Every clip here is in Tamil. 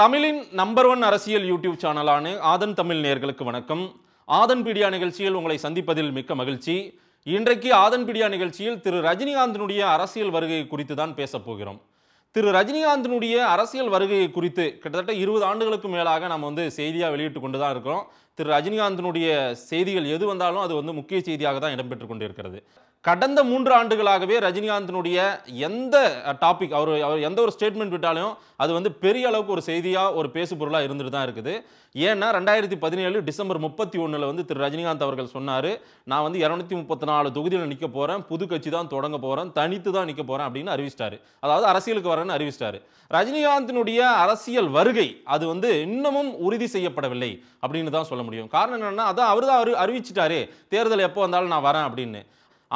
தமிழின் நம்பர் ஒன் அரசியல் யூடியூப் சேனலான ஆதன் தமிழ் நேர்களுக்கு வணக்கம் ஆதன் பீடியா நிகழ்ச்சியில் உங்களை சந்திப்பதில் மிக்க மகிழ்ச்சி இன்றைக்கு ஆதன் பீடியா நிகழ்ச்சியில் திரு ரஜினிகாந்தனுடைய அரசியல் வருகை குறித்து தான் பேசப்போகிறோம் போகிறோம் திரு ரஜினிகாந்தனுடைய அரசியல் வருகை குறித்து கிட்டத்தட்ட இருபது ஆண்டுகளுக்கு மேலாக நம்ம வந்து செய்தியாக வெளியிட்டு கொண்டு தான் இருக்கிறோம் திரு ரஜினிகாந்தனுடைய செய்திகள் எது வந்தாலும் அது வந்து முக்கிய செய்தியாக தான் இடம்பெற்று கொண்டிருக்கிறது கடந்த மூன்று ஆண்டுகளாகவே ரஜினிகாந்தினுடைய எந்த டாபிக் அவர் அவர் எந்த ஒரு ஸ்டேட்மெண்ட் விட்டாலும் அது வந்து பெரிய அளவுக்கு ஒரு செய்தியாக ஒரு பேசு பொருளாக இருந்துட்டு தான் இருக்குது ஏன்னா ரெண்டாயிரத்தி பதினேழு டிசம்பர் முப்பத்தி ஒன்றில் வந்து திரு ரஜினிகாந்த் அவர்கள் சொன்னார் நான் வந்து இரநூத்தி முப்பத்தி நாலு தொகுதியில் நிற்க போகிறேன் புது கட்சி தான் தொடங்க போகிறேன் தனித்து தான் நிற்க போகிறேன் அப்படின்னு அறிவிச்சிட்டாரு அதாவது அரசியலுக்கு வரேன்னு அறிவிச்சிட்டாரு ரஜினிகாந்தினுடைய அரசியல் வருகை அது வந்து இன்னமும் உறுதி செய்யப்படவில்லை அப்படின்னு தான் சொல்ல முடியும் காரணம் என்னென்னா அதான் அவர் தான் அறிவிச்சிட்டாரு தேர்தல் எப்போ வந்தாலும் நான் வரேன் அப்படின்னு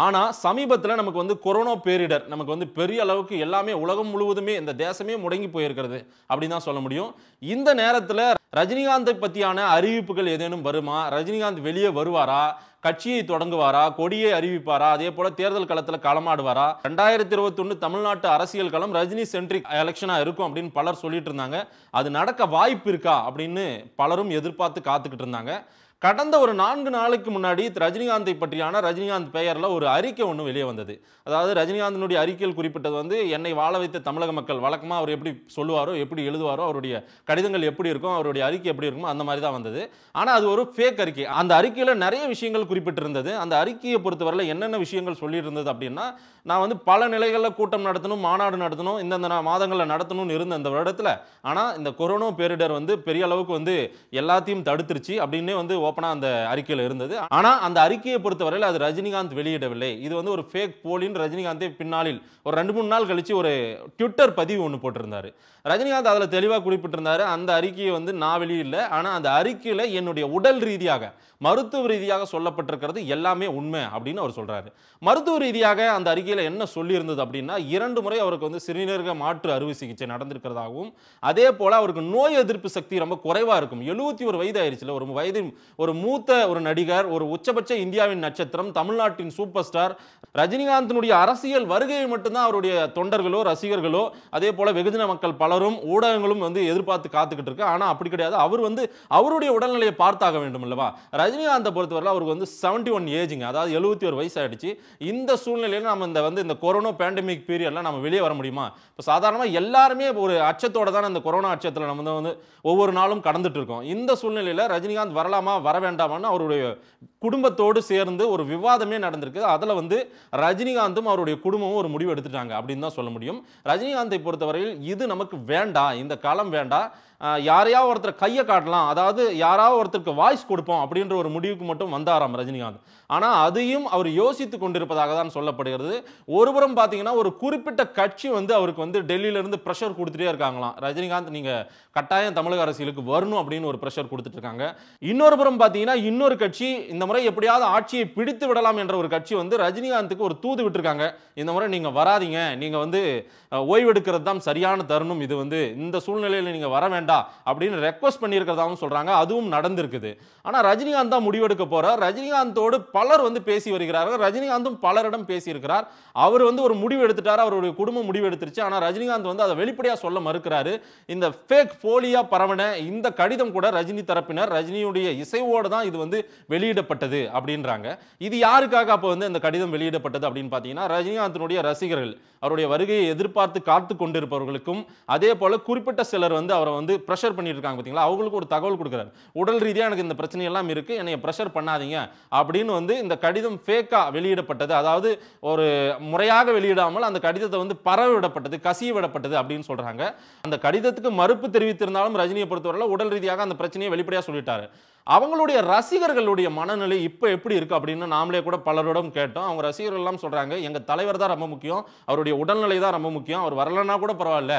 ஆனால் சமீபத்தில் நமக்கு வந்து கொரோனா பேரிடர் நமக்கு வந்து பெரிய அளவுக்கு எல்லாமே உலகம் முழுவதுமே இந்த தேசமே முடங்கி போயிருக்கிறது அப்படின்னு தான் சொல்ல முடியும் இந்த நேரத்தில் ரஜினிகாந்தை பற்றியான அறிவிப்புகள் ஏதேனும் வருமா ரஜினிகாந்த் வெளியே வருவாரா கட்சியை தொடங்குவாரா கொடியை அறிவிப்பாரா அதே போல் தேர்தல் களத்தில் களமாடுவாரா ரெண்டாயிரத்தி இருபத்தொன்று தமிழ்நாட்டு அரசியல் களம் ரஜினி சென்ட்ரிக் எலெக்ஷனாக இருக்கும் அப்படின்னு பலர் சொல்லிட்டு இருந்தாங்க அது நடக்க வாய்ப்பு இருக்கா அப்படின்னு பலரும் எதிர்பார்த்து காத்துக்கிட்டு இருந்தாங்க கடந்த ஒரு நான்கு நாளுக்கு முன்னாடி ரஜினிகாந்தை பற்றியான ரஜினிகாந்த் பெயரில் ஒரு அறிக்கை ஒன்று வெளியே வந்தது அதாவது ரஜினிகாந்தினுடைய அறிக்கையில் குறிப்பிட்டது வந்து என்னை வாழ வைத்த தமிழக மக்கள் வழக்கமாக அவர் எப்படி சொல்லுவாரோ எப்படி எழுதுவாரோ அவருடைய கடிதங்கள் எப்படி இருக்கும் அவருடைய அறிக்கை எப்படி இருக்குமோ அந்த மாதிரி தான் வந்தது ஆனால் அது ஒரு ஃபேக் அறிக்கை அந்த அறிக்கையில் நிறைய விஷயங்கள் குறிப்பிட்டிருந்தது அந்த அறிக்கையை பொறுத்தவரையில் என்னென்ன விஷயங்கள் சொல்லியிருந்தது அப்படின்னா நான் வந்து பல நிலைகளில் கூட்டம் நடத்தணும் மாநாடு நடத்தணும் இந்தந்த மாதங்களில் நடத்தணும்னு இருந்த அந்த வருடத்தில் ஆனால் இந்த கொரோனா பேரிடர் வந்து பெரிய அளவுக்கு வந்து எல்லாத்தையும் தடுத்துருச்சு அப்படின்னே வந்து ஓப்பனாக அந்த அறிக்கையில் இருந்தது ஆனால் அந்த அறிக்கையை பொறுத்தவரையில் அது ரஜினிகாந்த் வெளியிடவில்லை இது வந்து ஒரு ஃபேக் போலின்னு ரஜினிகாந்தே பின்னாளில் ஒரு ரெண்டு மூணு நாள் கழித்து ஒரு ட்விட்டர் பதிவு ஒன்று போட்டிருந்தார் ரஜினிகாந்த் அதில் தெளிவாக குறிப்பிட்டிருந்தார் அந்த அறிக்கையை வந்து நான் வெளியில்லை ஆனால் அந்த அறிக்கையில் என்னுடைய உடல் ரீதியாக மருத்துவ ரீதியாக சொல்லப்பட்டிருக்கிறது எல்லாமே உண்மை அப்படின்னு அவர் சொல்கிறாரு மருத்துவ ரீதியாக அந்த அறிக்கையில் என்ன சொல்லியிருந்தது அப்படின்னா இரண்டு முறை அவருக்கு வந்து சிறுநீரக மாற்று அறுவை சிகிச்சை நடந்திருக்கிறதாகவும் அதே போல் அவருக்கு நோய் எதிர்ப்பு சக்தி ரொம்ப குறைவாக இருக்கும் எழுபத்தி ஒரு வயது ஆயிடுச்சுல ஒரு வயது ஒரு மூத்த ஒரு நடிகர் ஒரு உச்சபட்ச இந்தியாவின் நட்சத்திரம் தமிழ்நாட்டின் சூப்பர் ஸ்டார் ரஜினிகாந்தினுடைய அரசியல் வருகையை மட்டும்தான் அவருடைய தொண்டர்களோ ரசிகர்களோ அதே போல வெகுஜன மக்கள் பலரும் ஊடகங்களும் வந்து எதிர்பார்த்து காத்துக்கிட்டு இருக்கு ஆனால் அப்படி கிடையாது அவர் வந்து அவருடைய உடல்நிலையை பார்த்தாக வேண்டும் அல்லவா ரஜினிகாந்தை பொறுத்தவரை அவருக்கு வந்து செவன்டி ஒன் ஏஜுங்க அதாவது எழுபத்தி ஒரு வயசு ஆயிடுச்சு இந்த சூழ்நிலையில் நம்ம இந்த வந்து இந்த கொரோனா பேண்டமிக் பீரியட்ல நம்ம வெளியே வர முடியுமா இப்போ சாதாரணமாக எல்லாருமே ஒரு அச்சத்தோட தான் இந்த கொரோனா அச்சத்தில் நம்ம வந்து ஒவ்வொரு நாளும் கடந்துட்டு இருக்கோம் இந்த சூழ்நிலையில் ரஜினிகாந்த் வரலாமா வர வேண்டாமான்னு அவருடைய குடும்பத்தோடு சேர்ந்து ஒரு விவாதமே நடந்திருக்கு அதில் வந்து ரஜினிகாந்தும் அவருடைய குடும்பமும் ஒரு முடிவு எடுத்துட்டாங்க அப்படின்னு தான் சொல்ல முடியும் ரஜினிகாந்தை பொறுத்தவரையில் இது நமக்கு வேண்டாம் இந்த காலம் வேண்டாம் யாரையாவது ஒருத்தர் கையை காட்டலாம் அதாவது யாராவது ஒருத்தருக்கு வாய்ஸ் கொடுப்போம் அப்படின்ற ஒரு முடிவுக்கு மட்டும் வந்தாராம் ரஜினிகாந்த் ஆனால் அதையும் அவர் யோசித்து கொண்டிருப்பதாக தான் சொல்லப்படுகிறது ஒருபுறம் பார்த்தீங்கன்னா ஒரு குறிப்பிட்ட கட்சி வந்து அவருக்கு வந்து டெல்லியிலேருந்து ப்ரெஷர் கொடுத்துட்டே இருக்காங்களாம் ரஜினிகாந்த் நீங்கள் கட்டாயம் தமிழக அரசியலுக்கு வரணும் அப்படின்னு ஒரு ப்ரெஷர் கொடுத்துட்டு இருக்காங்க இன்னொரு புறம் பார்த்தீங்கன்னா இன்னொரு கட்சி இந்த முறை எப்படியாவது ஆட்சியை பிடித்து விடலாம் என்ற ஒரு கட்சி வந்து ரஜினிகாந்துக்கு ஒரு தூது விட்டுருக்காங்க இந்த முறை நீங்கள் வராதிங்க நீங்கள் வந்து ஓய்வெடுக்கிறது தான் சரியான தருணம் இது வந்து இந்த சூழ்நிலையில் நீங்கள் வர வேண்டாம் வேண்டாம் அப்படின்னு ரெக்வஸ்ட் பண்ணியிருக்கிறதாகவும் சொல்கிறாங்க அதுவும் நடந்திருக்குது ஆனால் ரஜினிகாந்த் தான் முடிவெடுக்க போகிறார் ரஜினிகாந்தோடு பலர் வந்து பேசி வருகிறார்கள் ரஜினிகாந்தும் பலரிடம் பேசியிருக்கிறார் அவர் வந்து ஒரு முடிவு எடுத்துட்டார் அவருடைய குடும்பம் முடிவு எடுத்துருச்சு ஆனால் ரஜினிகாந்த் வந்து அதை வெளிப்படையாக சொல்ல மறுக்கிறாரு இந்த ஃபேக் போலியாக பரவன இந்த கடிதம் கூட ரஜினி தரப்பினர் ரஜினியுடைய இசைவோடு தான் இது வந்து வெளியிடப்பட்டது அப்படின்றாங்க இது யாருக்காக அப்போ வந்து இந்த கடிதம் வெளியிடப்பட்டது அப்படின்னு பார்த்தீங்கன்னா ரஜினிகாந்தினுடைய ரசிகர்கள் அவருடைய வருகையை எதிர்பார்த்து காத்து கொண்டிருப்பவர்களுக்கும் அதே போல குறிப்பிட்ட சிலர் வந்து அவரை வந்து வந்து ப்ரெஷர் பண்ணிட்டு இருக்காங்க பார்த்தீங்களா அவங்களுக்கு ஒரு தகவல் கொடுக்குறாரு உடல் ரீதியாக எனக்கு இந்த பிரச்சனை எல்லாம் இருக்குது என்னை ப்ரெஷர் பண்ணாதீங்க அப்படின்னு வந்து இந்த கடிதம் ஃபேக்காக வெளியிடப்பட்டது அதாவது ஒரு முறையாக வெளியிடாமல் அந்த கடிதத்தை வந்து பரவிடப்பட்டது கசிய விடப்பட்டது அப்படின்னு சொல்கிறாங்க அந்த கடிதத்துக்கு மறுப்பு தெரிவித்திருந்தாலும் ரஜினியை பொறுத்தவரையில் உடல் ரீதியாக அந்த பிரச்சனையை வெளிப்படையாக சொல்லிட்டாரு அவங்களுடைய ரசிகர்களுடைய மனநிலை இப்போ எப்படி இருக்குது அப்படின்னு நாமளே கூட பலரோடும் கேட்டோம் அவங்க ரசிகர்கள்லாம் சொல்கிறாங்க எங்கள் தலைவர் தான் ரொம்ப முக்கியம் அவருடைய உடல்நிலை தான் ரொம்ப முக்கியம் அவர் வரலன்னா கூட பரவாயில்ல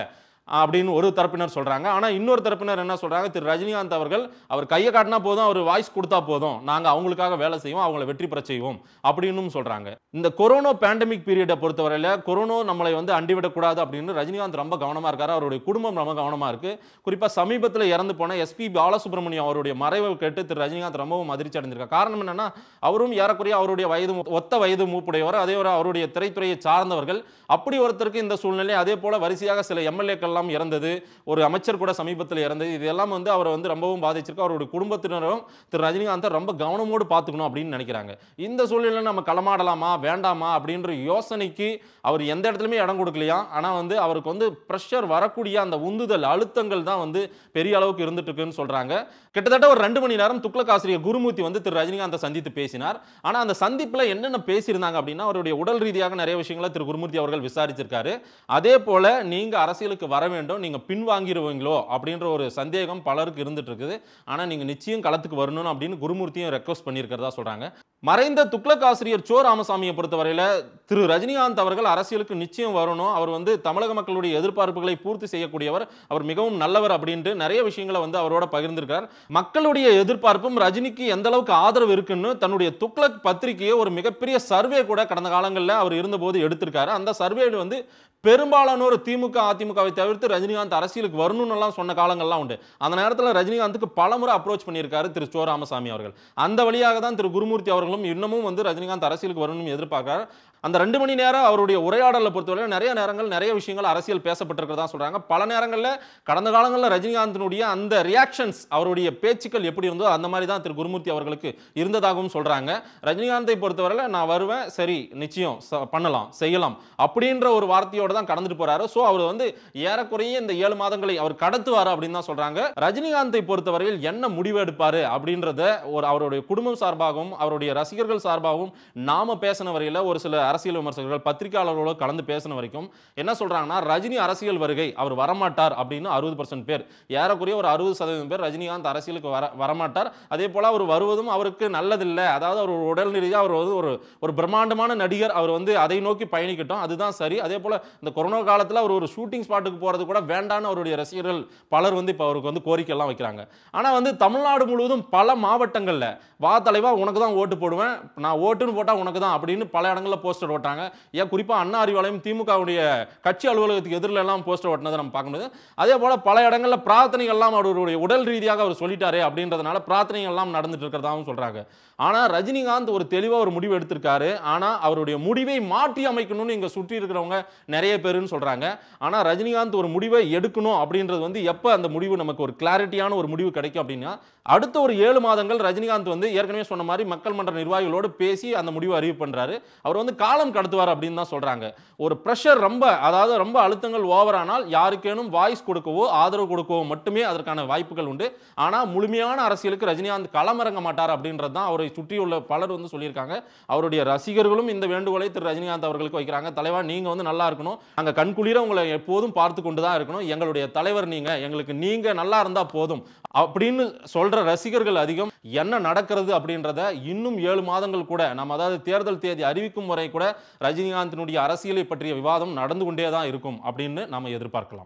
அப்படின்னு ஒரு தரப்பினர் சொல்கிறாங்க ஆனால் இன்னொரு தரப்பினர் என்ன சொல்கிறாங்க திரு ரஜினிகாந்த் அவர்கள் அவர் கையை காட்டினா போதும் அவர் வாய்ஸ் கொடுத்தா போதும் நாங்கள் அவங்களுக்காக வேலை செய்வோம் அவங்கள வெற்றி பெற செய்வோம் அப்படின்னு சொல்கிறாங்க இந்த கொரோனா பேண்டமிக் பீரியடை பொறுத்தவரையில் கொரோனா நம்மளை வந்து அண்டிவிடக்கூடாது அப்படின்னு ரஜினிகாந்த் ரொம்ப கவனமாக இருக்கார் அவருடைய குடும்பம் ரொம்ப கவனமாக இருக்குது குறிப்பாக சமீபத்தில் இறந்து போன எஸ்பி பாலசுப்ரமணியம் அவருடைய மறைவை கேட்டு திரு ரஜினிகாந்த் ரொம்பவும் அதிர்ச்சி அடைஞ்சிருக்கார் காரணம் என்னென்னா அவரும் ஏறக்குறைய அவருடைய வயது ஒத்த வயது மூப்புடையவர் அதே ஒரு அவருடைய திரைத்துறையை சார்ந்தவர்கள் அப்படி ஒருத்தருக்கு இந்த சூழ்நிலை அதே போல் வரிசையாக சில எம்எல்ஏக்கள் யாரெல்லாம் இறந்தது ஒரு அமைச்சர் கூட சமீபத்தில் இறந்தது இதெல்லாம் வந்து அவரை வந்து ரொம்பவும் பாதிச்சிருக்கு அவருடைய குடும்பத்தினரும் திரு ரஜினிகாந்தை ரொம்ப கவனமோடு பார்த்துக்கணும் அப்படின்னு நினைக்கிறாங்க இந்த சூழ்நிலை நம்ம களமாடலாமா வேண்டாமா அப்படின்ற யோசனைக்கு அவர் எந்த இடத்துலையுமே இடம் கொடுக்கலையா ஆனால் வந்து அவருக்கு வந்து ப்ரெஷர் வரக்கூடிய அந்த உந்துதல் அழுத்தங்கள் தான் வந்து பெரிய அளவுக்கு இருந்துட்டு இருக்குன்னு சொல்றாங்க கிட்டத்தட்ட ஒரு ரெண்டு மணி நேரம் துக்ளக் ஆசிரியர் குருமூர்த்தி வந்து திரு ரஜினிகாந்தை சந்தித்து பேசினார் ஆனால் அந்த சந்திப்பில் என்னென்ன பேசியிருந்தாங்க அப்படின்னா அவருடைய உடல் ரீதியாக நிறைய விஷயங்களை திரு குருமூர்த்தி அவர்கள் விசாரிச்சிருக்காரு அதே போல நீங்க அரசியலுக்கு வர வேண்டும் நீங்கள் பின்வாங்கிடுவீங்களோ அப்படின்ற ஒரு சந்தேகம் பலருக்கு இருந்துட்டு இருக்குது ஆனால் நீங்கள் நிச்சயம் களத்துக்கு வரணும் அப்படின்னு குருமூர்த்தியும் ரெக்வஸ்ட் பண்ணியிருக்கிறதா சொல்கிறாங்க மறைந்த துக்ளக் ஆசிரியர் சோ ராமசாமியை பொறுத்தவரையில் திரு ரஜினிகாந்த் அவர்கள் அரசியலுக்கு நிச்சயம் வரணும் அவர் வந்து தமிழக மக்களுடைய எதிர்பார்ப்புகளை பூர்த்தி செய்யக்கூடியவர் அவர் மிகவும் நல்லவர் அப்படின்ட்டு நிறைய விஷயங்களை வந்து அவரோட பகிர்ந்திருக்கார் மக்களுடைய எதிர்பார்ப்பும் ரஜினிக்கு எந்த அளவுக்கு ஆதரவு இருக்குன்னு தன்னுடைய துக்ளக் பத்திரிகையை ஒரு மிகப்பெரிய சர்வே கூட கடந்த காலங்களில் அவர் இருந்தபோது எடுத்திருக்காரு அந்த சர்வேடு வந்து பெரும்பாலானோர் திமுக அதிமுகவை தவிர்த்து ரஜினிகாந்த் அரசியலுக்கு எல்லாம் சொன்ன காலங்கள்லாம் உண்டு அந்த நேரத்தில் ரஜினிகாந்துக்கு பலமுறை அப்ரோச் பண்ணியிருக்காரு திரு சோ ராமசாமி அவர்கள் அந்த வழியாக தான் திரு குருமூர்த்தி அவர்களும் இன்னமும் வந்து ரஜினிகாந்த் அரசியலுக்கு வரணும்னு எதிர்பார்க்கிறார் அந்த ரெண்டு மணி நேரம் அவருடைய உரையாடலை பொறுத்தவரை நிறைய நேரங்கள் நிறைய விஷயங்கள் அரசியல் பேசப்பட்டிருக்கிறதா சொல்கிறாங்க பல நேரங்களில் கடந்த காலங்களில் ரஜினிகாந்தினுடைய அந்த ரியாக்ஷன்ஸ் அவருடைய பேச்சுக்கள் எப்படி இருந்தோ அந்த மாதிரி தான் திரு குருமூர்த்தி அவர்களுக்கு இருந்ததாகவும் சொல்கிறாங்க ரஜினிகாந்தை பொறுத்தவரையில் நான் வருவேன் சரி நிச்சயம் பண்ணலாம் செய்யலாம் அப்படின்ற ஒரு வார்த்தையோட தான் கடந்துட்டு போறாரு ஸோ அவர் வந்து ஏறக்குறைய இந்த ஏழு மாதங்களை அவர் கடத்துவார் அப்படின்னு தான் சொல்றாங்க ரஜினிகாந்தை பொறுத்தவரையில் என்ன முடிவு எடுப்பாரு அப்படின்றத ஒரு அவருடைய குடும்பம் சார்பாகவும் அவருடைய ரசிகர்கள் சார்பாகவும் நாம பேசின வரையில் ஒரு சில அரசியல் விமர்சகர்கள் பத்திரிகையாளர்களோடு கலந்து பேசின வரைக்கும் என்ன சொல்றாங்கன்னா ரஜினி அரசியல் வருகை அவர் வரமாட்டார் அப்படின்னு அறுபது பர்சன்ட் பேர் ஏறக்குறைய ஒரு அறுபது சதவீதம் பேர் ரஜினிகாந்த் அரசியலுக்கு வர வரமாட்டார் அதே போல அவர் வருவதும் அவருக்கு நல்லதில்லை அதாவது அவர் உடல் ரீதியாக அவர் வந்து ஒரு ஒரு பிரம்மாண்டமான நடிகர் அவர் வந்து அதை நோக்கி பயணிக்கட்டும் அதுதான் சரி அதே போல இந்த கொரோனா காலத்தில் அவர் ஒரு ஷூட்டிங் ஸ்பாட்டுக்கு போகிறது கூட வேண்டான அவருடைய ரசிகர்கள் பலர் வந்து இப்போ அவருக்கு வந்து கோரிக்கைலாம் வைக்கிறாங்க ஆனால் வந்து தமிழ்நாடு முழுவதும் பல மாவட்டங்களில் வா தலைவா உனக்கு தான் ஓட்டு போடுவேன் நான் ஓட்டுன்னு போட்டால் உனக்கு தான் அப்படின்னு பல இடங்களில் போஸ்டர் ஓட்டாங்க ஏன் குறிப்பாக அண்ணா அறிவாலயம் திமுகவுடைய கட்சி அலுவலகத்துக்கு எதிரில் எல்லாம் போஸ்டர் ஓட்டினதை நம்ம பார்க்க முடியாது அதே போல் பல இடங்களில் பிரார்த்தனைகள்லாம் அவருடைய உடல் ரீதியாக அவர் சொல்லிட்டாரு அப்படின்றதுனால பிரார்த்தனைகள்லாம் நடந்துட்டு இருக்கிறதாகவும் சொல்கிறாங்க ஆனால் ரஜினிகாந்த் ஒரு தெளிவாக ஒரு முடிவு எடுத்திருக்காரு ஆனால் அவருடைய முடிவை மாற்றி அமைக்கணும்னு இங்கே சுற்றி இருக்கிறவங்க நிறைய நிறைய பேருன்னு சொல்கிறாங்க ஆனால் ரஜினிகாந்த் ஒரு முடிவை எடுக்கணும் அப்படின்றது வந்து எப்போ அந்த முடிவு நமக்கு ஒரு கிளாரிட்டியான ஒரு முடிவு கிடைக்கும் அப்படின்னா அடுத்த ஒரு ஏழு மாதங்கள் ரஜினிகாந்த் வந்து ஏற்கனவே சொன்ன மாதிரி மக்கள் மன்ற நிர்வாகிகளோடு பேசி அந்த முடிவை அறிவு பண்ணுறாரு அவர் வந்து காலம் கடத்துவார் அப்படின்னு தான் சொல்கிறாங்க ஒரு ப்ரெஷர் ரொம்ப அதாவது ரொம்ப அழுத்தங்கள் ஓவரானால் யாருக்கேனும் வாய்ஸ் கொடுக்கவோ ஆதரவு கொடுக்கவோ மட்டுமே அதற்கான வாய்ப்புகள் உண்டு ஆனால் முழுமையான அரசியலுக்கு ரஜினிகாந்த் களமிறங்க மாட்டார் அப்படின்றது தான் அவரை சுற்றியுள்ள பலர் வந்து சொல்லியிருக்காங்க அவருடைய ரசிகர்களும் இந்த வேண்டுகோளை திரு ரஜினிகாந்த் அவர்களுக்கு வைக்கிறாங்க தலைவா நீங்கள் வந்து நல்லா இருக்கணும் இருக்கணும் நாங்கள் கண்குளிர உங்களை எப்போதும் பார்த்து கொண்டு தான் இருக்கணும் எங்களுடைய தலைவர் நீங்கள் எங்களுக்கு நீங்கள் நல்லா இருந்தால் போதும் அப்படின்னு சொல்கிற ரசிகர்கள் அதிகம் என்ன நடக்கிறது அப்படின்றத இன்னும் ஏழு மாதங்கள் கூட நம்ம அதாவது தேர்தல் தேதி அறிவிக்கும் முறை கூட ரஜினிகாந்தினுடைய அரசியலை பற்றிய விவாதம் நடந்து கொண்டே தான் இருக்கும் அப்படின்னு நம்ம எதிர்பார்க்கலாம்